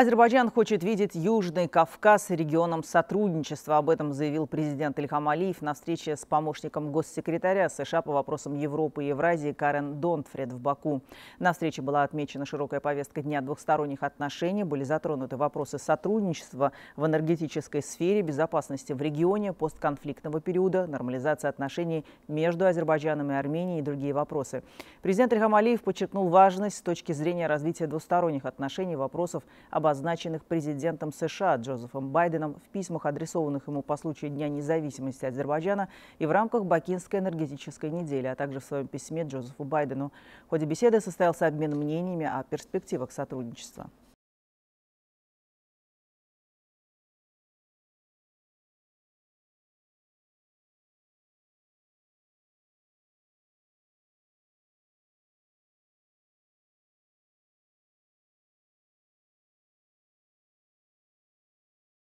Азербайджан хочет видеть Южный Кавказ регионом сотрудничества. Об этом заявил президент Ильхам Алиев на встрече с помощником госсекретаря США по вопросам Европы и Евразии Карен Донтфред в Баку. На встрече была отмечена широкая повестка дня двухсторонних отношений. Были затронуты вопросы сотрудничества в энергетической сфере, безопасности в регионе, постконфликтного периода, нормализации отношений между Азербайджаном и Арменией и другие вопросы. Президент Ильхам Алиев подчеркнул важность с точки зрения развития двусторонних отношений вопросов об обозначенных президентом США Джозефом Байденом в письмах, адресованных ему по случаю Дня независимости Азербайджана и в рамках Бакинской энергетической недели, а также в своем письме Джозефу Байдену. В ходе беседы состоялся обмен мнениями о перспективах сотрудничества.